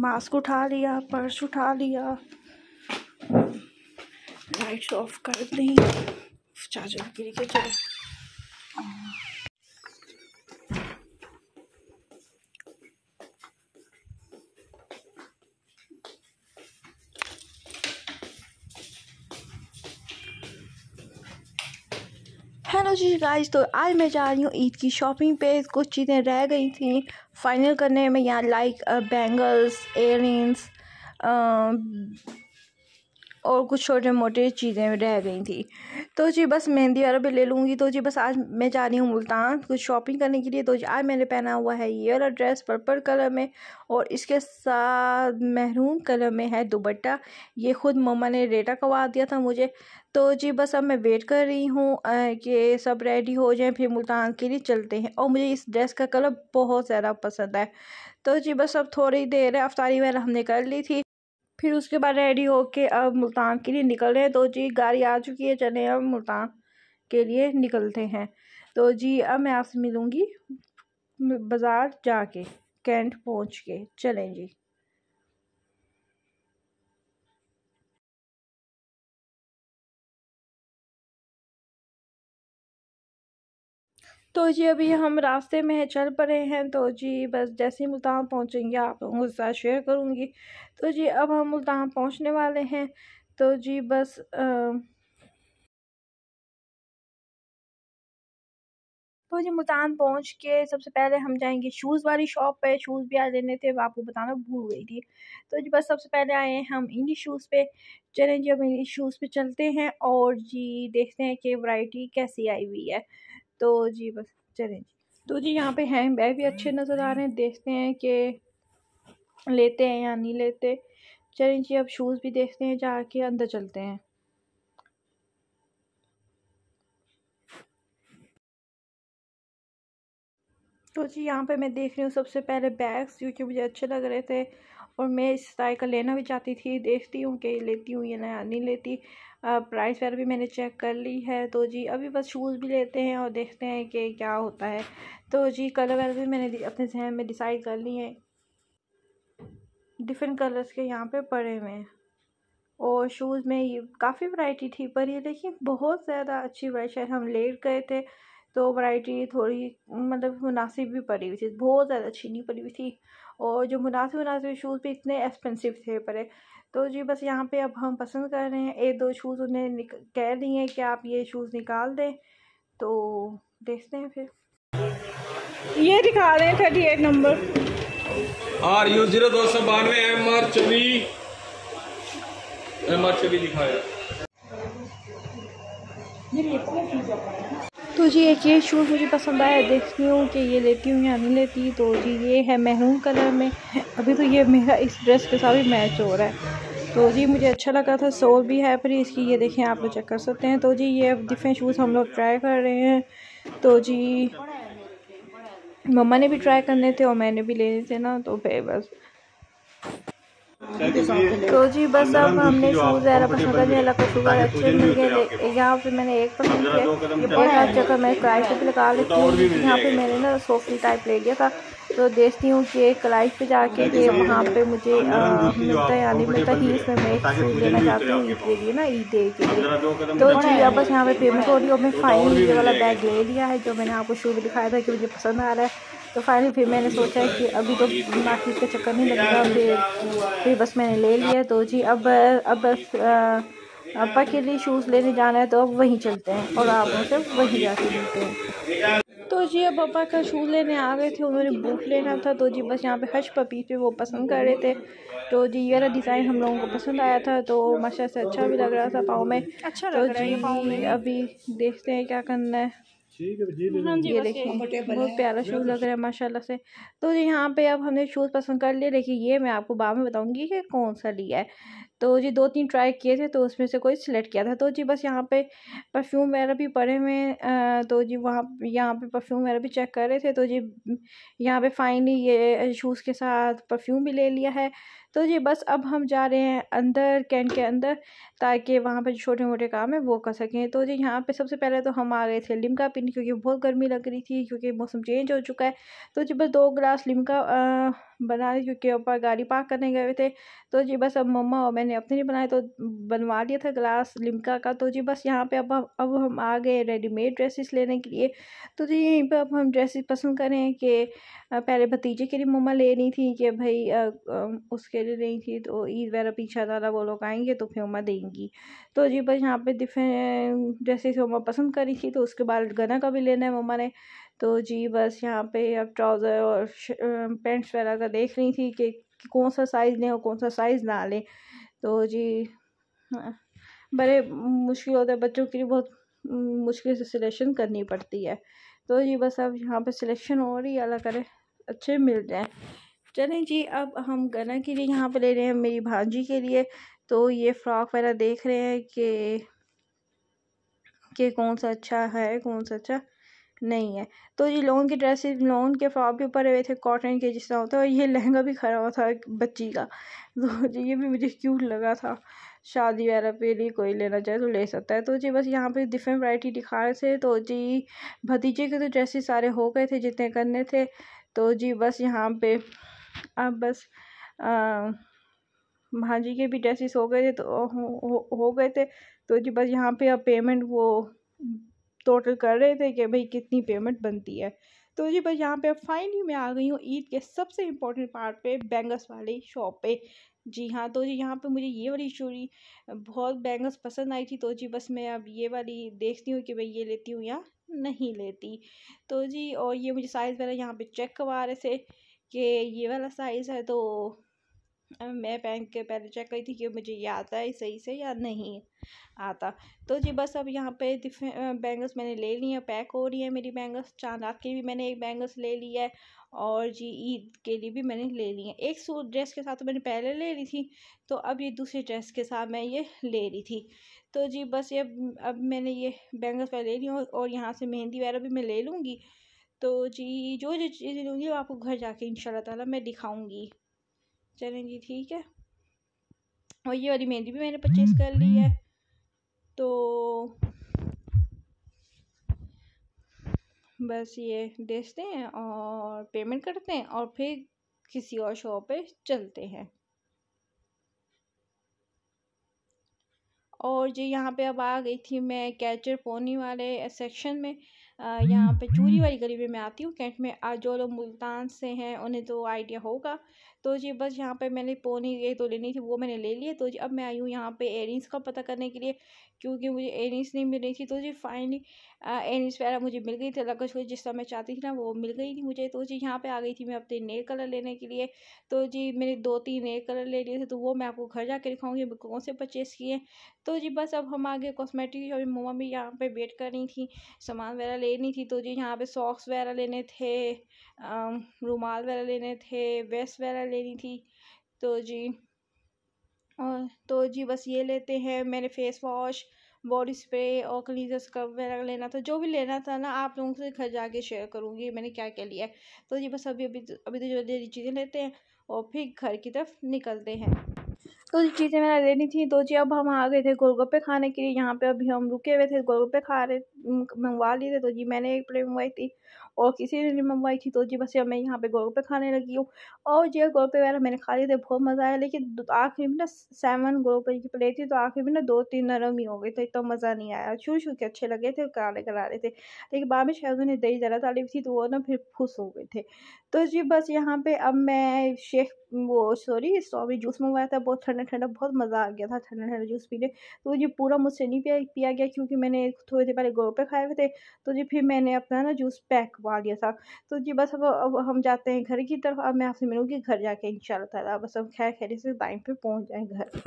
mask उठा लिया purse उठा लिया लाइट्स ऑफ कर दी चार्जर गिर के चलो जी गाइस तो आज मैं जा रही हूँ ईद की शॉपिंग पे कुछ चीज़ें रह गई थी फाइनल करने में यहाँ लाइक बैंगल्स एयर और कुछ छोटे मोटे चीज़ें रह गई थी तो जी बस मेहंदी वाला भी ले लूँगी तो जी बस आज मैं जा रही हूँ मुल्तान कुछ शॉपिंग करने के लिए तो जी आज मैंने पहना हुआ है ये वाला ड्रेस पर्पल कलर में और इसके साथ महरून कलर में है दुबट्टा ये खुद मम्मा ने रेटा करवा दिया था मुझे तो जी बस अब मैं वेट कर रही हूँ कि सब रेडी हो जाए फिर मुल्तान के लिए चलते हैं और मुझे इस ड्रेस का कलर बहुत ज़्यादा पसंद है तो जी बस अब थोड़ी देर है अफ्तारी वगैरह हमने कर ली थी फिर उसके बाद रेडी होके अब मुल्तान के लिए निकल रहे हैं तो जी गाड़ी आ चुकी है चले अब मुल्तान के लिए निकलते हैं तो जी अब मैं आपसे मिलूँगी बाज़ार जाके कैंट पहुँच के चलें जी तो जी अभी हम रास्ते में है चल पड़े हैं तो जी बस जैसे ही मुल्तान पहुँचेंगे आप लोगों के साथ शेयर करूँगी तो जी अब हम मुल्तान पहुँचने वाले हैं तो जी बस आ, तो जी मुल्तान पहुँच के सबसे पहले हम जाएंगे शूज़ वाली शॉप पे शूज़ भी आ लेने थे आपको बताना भूल गई थी तो जी बस सबसे पहले आए हैं हम इंग्लिश शूज़ पे चलें जी अब इंग्लिश शूज़ पे चलते हैं और जी देखते हैं कि वैरायटी कैसी आई हुई है तो जी बस चलें जी तो जी यहाँ पे हैंड बैग भी अच्छे नज़र आ रहे हैं देखते हैं कि लेते हैं या नहीं लेते चलें जी अब शूज़ भी देखते हैं जाके अंदर चलते हैं तो जी यहाँ पे मैं देख रही हूँ सबसे पहले बैग्स क्योंकि मुझे अच्छे लग रहे थे और मैं इस स्टाइल का लेना भी चाहती थी देखती हूँ कि लेती हूँ या नया नहीं लेती प्राइस वगैरह भी मैंने चेक कर ली है तो जी अभी बस शूज़ भी लेते हैं और देखते हैं कि क्या होता है तो जी कलर वगैरह भी मैंने अपने जहन में डिसाइड कर ली है डिफरेंट कलर्स के यहाँ पे पड़े हुए हैं और शूज़ में ये काफ़ी वैरायटी थी पर ये देखिए बहुत ज़्यादा अच्छी वैरायटी हम लेट गए थे तो वैरायटी थोड़ी मतलब मुनासिब भी पड़ी हुई थी बहुत ज़्यादा अच्छी नहीं पड़ी हुई थी और जो मुनासिब मुनासिब शूज़ भी इतने एक्सपेंसिव थे पर तो जी बस यहाँ पे अब हम पसंद कर रहे हैं एक दो शूज़ उन्हें कह दिए हैं कि आप ये शूज़ निकाल दें तो देखते हैं फिर ये दिखा रहे हैं thirty eight number R U zero दो सौ बानवे एम आर चवी एम आर चवी दिखाया तो जी एक ये शूज़ मुझे पसंद आया देखती हूँ कि ये लेती हूँ या नहीं लेती तो जी ये है महरूम कलर में अभी तो ये मेरा इस ड्रेस के साथ भी मैच हो रहा है तो जी मुझे अच्छा लगा था सोल भी है पर इसकी ये देखें आप लोग चेक कर सकते हैं तो जी ये डिफरेंट शूज़ हम लोग ट्राई कर रहे हैं तो जी मम्मा ने भी ट्राई करने थे और मैंने भी लेने थे ना तो फिर बस तो जी बस अब हमने शूज़ है पसंद शक्ल में अलग शुगर अच्छे मिल गए यहाँ पे मैंने एक पसंद किया ये बहुत हर जगह मैं कढ़ाई पे भी लगा लेती हूँ यहाँ पे मैंने ना सोफी टाइप ले लिया था तो देखती हूँ कि एक कढ़ाई पे जाके तो कि वहाँ पे मुझे मिलता है या नहीं मिलता ही इसमें मैं एक शूज़ लेना चाहती हूँ ईद के लिए ना ईद डे के लिए तो जी अब बस यहाँ पे तो पेमेंट हो रही है और मैं फाइनली ये वाला बैग ले लिया है जो मैंने आपको शूज़ दिखाया था कि मुझे पसंद आ रहा है तो फाइनली फिर मैंने सोचा कि अभी तो मार्केट का चक्कर नहीं लगेगा फिर फिर बस मैंने ले लिया तो जी अब अब बस अपा के लिए शूज़ लेने जाना है तो अब वहीं चलते हैं और आप उसे वहीं जाके मिलते हैं तो जी अब पापा का शूज़ लेने आ गए थे उन्होंने बूट लेना था तो जी बस यहाँ पे हश पपी पे वो पसंद कर रहे थे तो जी ये डिज़ाइन हम लोगों को पसंद आया था तो माशा से अच्छा भी लग रहा था पाँव में अच्छा तो लग रहा है पाँव में अभी देखते हैं क्या करना है जी ये देखिए हाँ बहुत प्यारा शूज़ लग रहा है माशाल्लाह से तो जी यहाँ पे अब हमने शूज़ पसंद कर लिए देखिए ये मैं आपको बाद में बताऊँगी कि कौन सा लिया है तो जी दो तीन ट्राई किए थे तो उसमें से कोई सिलेक्ट किया था तो जी बस यहाँ पे परफ्यूम वगैरह भी पड़े हुए तो जी वहाँ यहाँ पे परफ्यूम वगैरह भी चेक कर रहे थे तो जी यहाँ पे फाइनली ये शूज़ के साथ परफ्यूम भी ले लिया है तो जी बस अब हम जा रहे हैं अंदर कैंट के अंदर ताकि वहाँ पर छोटे मोटे काम है वो कर सकें तो जी यहाँ पर सबसे पहले तो हम आ गए थे लिमका पीने क्योंकि बहुत गर्मी लग रही थी क्योंकि मौसम चेंज हो चुका है तो जी बस दो ग्लास लिमका बना क्योंकि ऊपर गाड़ी पार्क करने गए थे तो जी बस अब मम्मा और मैंने अपने लिए बनाए तो बनवा लिया था ग्लास लिमका का तो जी बस यहाँ पे अब अब हम आ गए रेडीमेड ड्रेसेस लेने के लिए तो जी यहीं पर अब हम ड्रेसेस पसंद करें कि पहले भतीजे के लिए मम्मा रही थी कि भाई आ, आ, उसके लिए नहीं थी तो ईद वगैरह पीछा दादा वो लोग आएंगे तो फिर मम्मा देंगी तो जी बस यहाँ पे डिफरेंट जैसे मम्मा पसंद करी थी तो उसके बाद गना का भी लेना है मम्मा ने तो जी बस यहाँ पे अब ट्राउज़र और पेंट्स वगैरह का देख रही थी कि, कि कौन सा साइज़ लें और कौन सा साइज़ ना लें तो जी हाँ, बड़े मुश्किल होता है बच्चों के लिए बहुत मुश्किल से सिलेक्शन करनी पड़ती है तो जी बस अब यहाँ पे सिलेक्शन हो रही है अल्लाह करे अच्छे मिल जाएँ चलें जी अब हम गना के लिए यहाँ पर ले रहे हैं मेरी भांजी के लिए तो ये फ्रॉक वगैरह देख रहे हैं कि कि कौन सा अच्छा है कौन सा अच्छा नहीं है तो ये लोन की ड्रेसेस लोन के फ्रॉक भी ऊपर हुए थे कॉटन के जिस तरह होता है और ये लहंगा भी खड़ा हुआ था बच्ची का तो जी ये भी मुझे क्यूट लगा था शादी वगैरह पे लिए कोई लेना चाहे तो ले सकता है तो जी बस यहाँ पे डिफरेंट वैरायटी दिखा रहे थे तो जी भतीजे के तो ड्रेसेस सारे हो गए थे जितने करने थे तो जी बस यहाँ पे अब बस भाजी के भी टेस्टिस हो गए थे तो हो, हो गए थे तो जी बस यहाँ पे अब पेमेंट वो टोटल कर रहे थे कि भाई कितनी पेमेंट बनती है तो जी बस यहाँ पे फाइनली मैं आ गई हूँ ईद के सबसे इम्पोर्टेंट पार्ट पे बैंगस वाली शॉप पे जी हाँ तो जी यहाँ पे मुझे ये वाली चूड़ी बहुत बैंगस पसंद आई थी तो जी बस मैं अब ये वाली देखती हूँ कि भाई ये लेती हूँ या नहीं लेती तो जी और ये मुझे साइज़ मेरा यहाँ पे चेक करवा रहे थे कि ये वाला साइज़ है तो मैं बैंक के पहले चेक करी थी कि मुझे ये आता है सही से या नहीं आता तो जी बस अब यहाँ पे बैंगल्स मैंने ले लिए हैं पैक हो रही है मेरी बैंगल्स चांद रात के भी मैंने एक बैंगल्स ले ली है और जी ईद के लिए भी मैंने ले ली है एक सूट ड्रेस के साथ तो मैंने पहले ले ली थी तो अब ये दूसरे ड्रेस के साथ मैं ये ले रही थी तो जी बस ये अब मैंने ये बैंगल्स वगैरह ले ली और यहाँ से मेहंदी वगैरह भी मैं ले लूँगी तो जी जो जो चीज़ें लूँगी वो आपको घर जाके इन ताला मैं दिखाऊँगी चलें जी ठीक है और ये वाली मेहंदी भी मैंने परचेज़ कर ली है तो बस ये देखते हैं और पेमेंट करते हैं और फिर किसी और शॉप पे चलते हैं और जो यहाँ पे अब आ गई थी मैं कैचर पोनी वाले सेक्शन में यहाँ पे चूरी वाली गली में मैं आती हूँ कैंट में आज जो लोग मुल्तान से हैं उन्हें तो आइडिया होगा तो जी बस यहाँ पे मैंने पोनी ये तो लेनी थी वो मैंने ले लिए तो जी अब मैं आई हूँ यहाँ पे एयरिंग्स का पता करने के लिए क्योंकि मुझे एयरिंग्स नहीं मिल रही थी तो जी फाइनली एयरिंग्स वगैरह मुझे मिल गई थी लगभग जिस तरह मैं चाहती थी ना वो मिल गई थी मुझे तो जी यहाँ पर आ गई थी मैं अपने नए कलर लेने के लिए तो जी मैंने दो तीन नए कलर ले लिए थे तो वो मैं आपको घर जा कर दिखाऊँगी कौन से परचेज़ किए तो जी बस अब हम आगे कॉस्मेटिक अभी ममा भी यहाँ पर वेट करनी थी सामान वगैरह लेनी थी तो जी यहाँ पर सॉक्स वगैरह लेने थे रुमाल वगैरह लेने थे वेस्ट वगैरह लेनी थी तो जी और तो जी बस ये लेते हैं मैंने फेस वॉश बॉडी स्प्रे और क्लीजर स्क्रब वगैरह लेना था जो भी लेना था ना आप लोगों से घर जाके शेयर करूँगी मैंने क्या क्या लिया है तो जी बस अभी अभी तो, अभी तो जो डेरी चीज़ें लेते हैं और फिर घर की तरफ निकलते हैं तो जी चीज़ें मैंने लेनी थी तो जी अब हम आ गए थे गोलगप्पे खाने के लिए यहाँ पे अभी हम रुके हुए थे गोलगप्पे खा रहे मंगवा लिए थे तो जी मैंने एक प्लेट मंगवाई थी और किसी ने नहीं मंगवाई थी तो जी बस मैं यहाँ पे गोलगप्पे खाने लगी हूँ और जो गोलगप्पे वगैरह मैंने खा लिए थे बहुत मज़ा आया लेकिन आखिर में ना सेवन गोलगप्पे की प्लेट थी तो आखिर में ना दो तीन नरम ही हो गए थे इतना तो मज़ा नहीं आया छू छू के अच्छे लगे थे कराने करारे थे लेकिन बाद में शायद उन्हें दही ज़रा तालीफ थी तो वो ना फिर खुश हो गए थे तो जी बस यहाँ पर अब मैं शेख वो सॉरी स्ट्रॉबेरी जूस मंगवाया था बहुत ठंडा ठंडा बहुत मज़ा आ गया था ठंडा ठंडा जूस पीने तो ये पूरा मुझसे नहीं पिया पिया गया क्योंकि मैंने थोड़ी देर पहले गोल पे खाए हुए थे तो जी फिर मैंने अपना ना जूस पैक करवा लिया था तो जी बस अब अब हम जाते हैं घर की तरफ अब मैं आपसे मिलूँगी घर जाके इन शाला बस अब खैर खैर से टाइम पर पहुँच जाएँ घर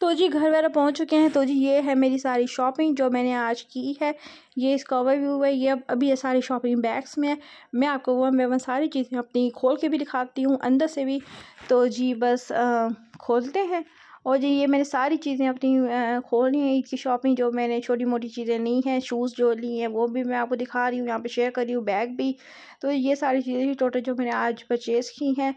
तो जी घर वगैरह पहुंच चुके हैं तो जी ये है मेरी सारी शॉपिंग जो मैंने आज की है ये इसका ओवरव्यू है ये अब अभी ये सारी शॉपिंग बैग्स में है मैं आपको वह मैं वह सारी चीज़ें अपनी खोल के भी दिखाती हूँ अंदर से भी तो जी बस आ, खोलते हैं और जी ये मैंने सारी चीज़ें अपनी खोल ली हैं ईद की शॉपिंग जो मैंने छोटी मोटी चीज़ें ली हैं शूज़ जो ली हैं वो भी मैं आपको दिखा रही हूँ यहाँ पर शेयर कर रही हूँ बैग भी तो ये सारी चीज़ें टोटल जो मैंने आज परचेज़ की हैं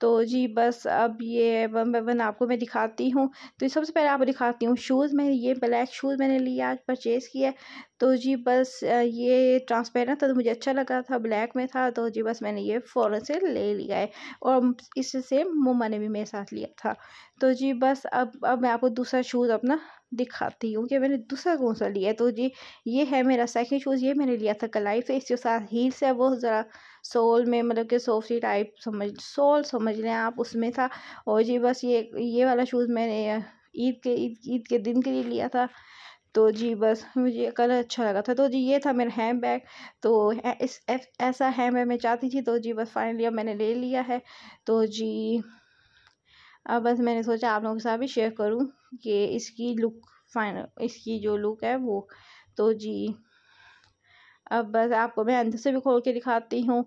तो जी बस अब ये वन वन आपको मैं दिखाती हूँ तो सबसे पहले आपको दिखाती हूँ शूज़ में ये ब्लैक शूज़ मैंने लिया आज परचेज़ किया तो जी बस ये ट्रांसपेरेंट था तो मुझे अच्छा लगा था ब्लैक में था तो जी बस मैंने ये फ़ौरन से ले लिया है और इससे मोमा ने भी मेरे साथ लिया था तो जी बस अब अब मैं आपको दूसरा शूज़ अपना दिखाती हूँ कि मैंने दूसरा कौन सा लिया तो जी ये है मेरा सेकंड शूज़ ये मैंने लिया था कलाई फेस इसके साथ हील्स है वो ज़रा सोल में मतलब कि सोफ्टी टाइप समझ सोल समझ लें आप उसमें था और जी बस ये ये वाला शूज़ मैंने ईद के ईद के दिन के लिए लिया था तो जी बस मुझे कलर अच्छा लगा था तो जी ये था मेरा हैंड बैग तो इस ऐसा हैंड बैग मैं चाहती थी तो जी बस फाइनली अब मैंने ले लिया है तो जी अब बस मैंने सोचा आप लोगों के साथ भी शेयर करूं कि इसकी लुक फाइनल इसकी जो लुक है वो तो जी अब बस आपको मैं अंदर से भी खोल के दिखाती हूँ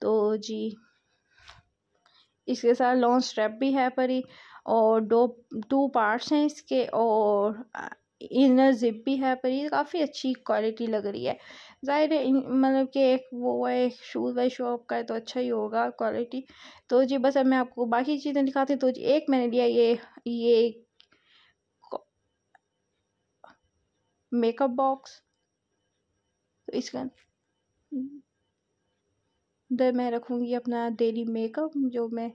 तो जी इसके साथ लॉन्ग स्ट्रैप भी है परी और दो टू पार्ट्स हैं इसके और इनर जिप भी है परी काफ़ी अच्छी क्वालिटी लग रही है ज़ाहिर है मतलब कि एक वो है शूज़ वाई शॉप का है तो अच्छा ही होगा क्वालिटी तो जी बस अब मैं आपको बाकी चीज़ें दिखाती हूँ तो जी एक मैंने लिया ये ये मेकअप बॉक्स तो इसका इधर मैं रखूँगी अपना डेली मेकअप जो मैं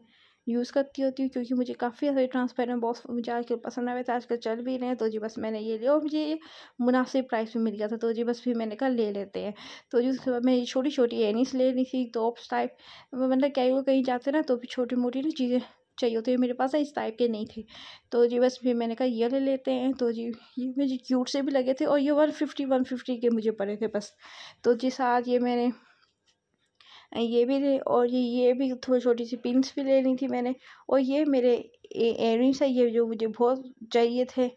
यूज़ करती होती हूँ क्योंकि मुझे काफ़ी सारे ट्रांसपेरेंट बॉक्स मुझे आजकल पसंद आए थे आजकल चल भी रहे हैं तो जी बस मैंने ये लिया और मुझे ये मुनासिब प्राइस में मिल गया था तो जी बस फिर मैंने कहा ले लेते हैं तो जी उसके बाद मैं छोटी छोटी एनिस ले ली थी टॉप्स टाइप मतलब कहीं वो कहीं जाते ना तो भी छोटी मोटी ना चीज़ें चाहिए होती है मेरे पास इस टाइप के नहीं थे तो जी बस फिर मैंने कहा ये ले लेते हैं तो जी ये मुझे क्यूट से भी लगे थे और ये वन फिफ्टी वन फिफ्टी के मुझे पड़े थे बस तो जी साथ ये मैंने ये भी ले और ये ये भी थोड़ी छोटी सी पिंस भी ले ली थी मैंने और ये मेरे एयर रिंग्स है ये जो मुझे बहुत चाहिए थे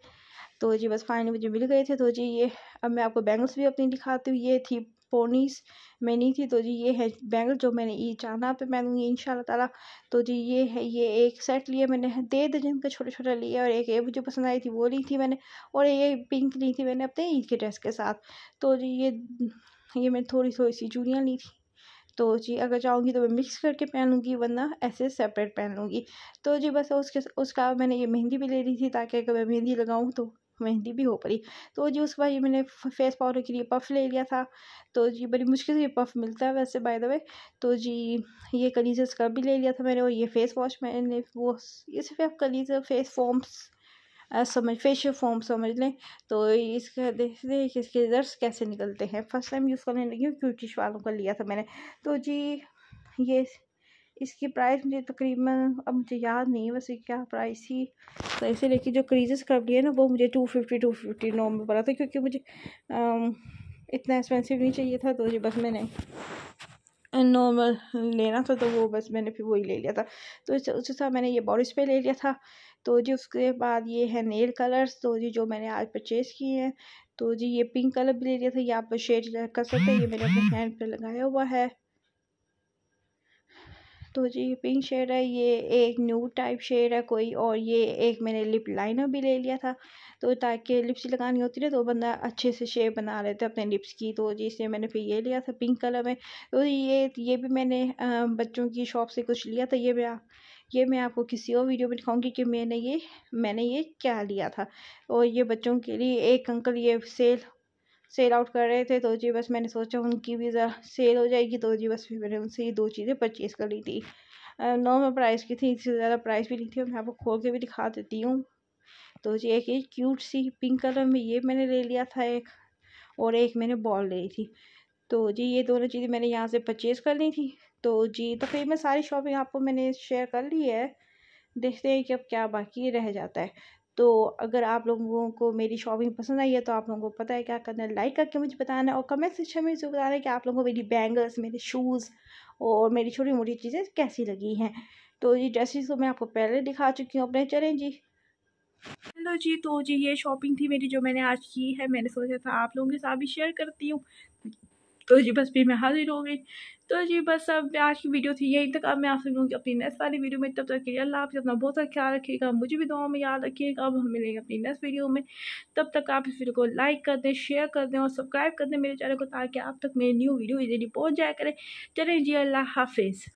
तो जी बस फाइनली मुझे मिल गए थे तो जी ये अब मैं आपको बैंगल्स भी अपनी दिखाती हूँ ये थी पोनीस में नहीं थी तो जी ये है बैंगल जो मैंने ये चाना पे दूँगी इन तला तो जी ये है ये एक सेट लिया मैंने दे दर्जन का छोटा छोटा लिया और एक ये मुझे पसंद आई थी वो ली थी मैंने और ये पिंक ली थी मैंने अपने ईद के ड्रेस के साथ तो जी ये ये मैंने थोड़ी थोड़ी सी चूड़ियाँ ली थी तो जी अगर चाहूँगी तो मैं मिक्स करके पहन लूँगी वरना ऐसे सेपरेट पहन लूँगी तो जी बस उसके उसका मैंने ये मेहंदी भी ले ली थी ताकि अगर मैं मेहंदी लगाऊँ तो मेहंदी भी हो पड़ी तो जी उसके बाद ये मैंने फेस पाउडर के लिए पफ ले लिया था तो जी बड़ी मुश्किल से ये पफ मिलता है वैसे बाय द वे तो जी ये कलीजर स्क्रब भी ले लिया था मैंने और ये फेस वॉश मैंने वो ये सिर्फ आप कलीजर फेस फॉर्म्स समझ फेशियल फॉर्म समझ लें तो इसका देखते हैं कि इसके रिजल्ट कैसे निकलते हैं फर्स्ट टाइम यूज़ करने लगी हूँ क्यूटिश वालों का लिया था मैंने तो जी ये इसकी प्राइस मुझे तकरीबन अब मुझे याद नहीं है बस क्या प्राइस थी तो ऐसे लेकिन जो क्रीजेस कर लिए ना वो मुझे टू फिफ्टी टू फिफ्टी नौ में पड़ा था क्योंकि मुझे आ, इतना एक्सपेंसिव नहीं चाहिए था तो जी बस मैंने नॉर्मल लेना था तो वो बस मैंने फिर वही ले लिया था तो उससे साथ मैंने ये बॉडी स्प्रे ले लिया था तो जी उसके बाद ये है नेल कलर्स तो जी जो मैंने आज परचेज़ किए हैं तो जी ये पिंक कलर भी ले लिया था ये आप शेड कर सकते हैं ये मेरे अपने हैंड पे लगाया हुआ है तो जी पिंक शेड है ये एक न्यू टाइप शेड है कोई और ये एक मैंने लिप लाइनर भी ले लिया था तो ताकि लिप्स लगानी होती है तो बंदा अच्छे से शेप बना लेते अपने लिप्स की तो जी इसलिए मैंने फिर ये लिया था पिंक कलर में तो ये ये भी मैंने बच्चों की शॉप से कुछ लिया था ये भी ये मैं आपको किसी और वीडियो में दिखाऊंगी कि मैंने ये मैंने ये क्या लिया था और ये बच्चों के लिए एक अंकल ये सेल सेल आउट कर रहे थे तो जी बस मैंने सोचा उनकी भी सेल हो जाएगी तो जी बस फिर मैंने उनसे ये दो चीज़ें परचेज़ कर ली थी नॉर्मल प्राइस की थी इससे ज़्यादा प्राइस भी नहीं थी मैं आपको खोल के भी दिखा देती हूँ तो जी एक ये क्यूट सी पिंक कलर में ये मैंने ले लिया था एक और एक मैंने बॉल ले ली थी तो जी ये दोनों चीज़ें मैंने यहाँ से परचेज़ कर ली थी तो जी तो फिर मैं सारी शॉपिंग आपको मैंने शेयर कर ली है देखते हैं कि अब क्या बाकी रह जाता है तो अगर आप लोगों को मेरी शॉपिंग पसंद आई है तो आप लोगों को पता है क्या करना है लाइक करके मुझे बताना है और कमेंट सेक्शन में मुझे बताना है कि आप लोगों को मेरी बैंगल्स मेरे शूज़ और मेरी छोटी मोटी चीज़ें कैसी लगी हैं तो ये ड्रेसेस तो मैं आपको पहले दिखा चुकी हूँ अपने चलें जी हेलो जी तो जी ये शॉपिंग थी मेरी जो मैंने आज की है मैंने सोचा था आप लोगों के साथ भी शेयर करती हूँ तो जी बस फिर मैं हाजिर हो गई तो जी बस अब आज की वीडियो थी यहीं तक अब मैं आप सब की अपनी नेक्स्ट वाली वीडियो में तब तक के लिए अल्लाह आप अपना बहुत सारा ख्याल रखिएगा मुझे भी दुआओं में याद रखिएगा अब हम मिलेंगे अपनी नेक्स्ट वीडियो में तब तक आप इस वीडियो को लाइक कर दें शेयर कर दें और सब्सक्राइब कर दें मेरे चैनल को ताकि आप तक मेरी न्यू वीडियो इजीली पहुँच जाया करें चलें जी अल्लाह हाफिज़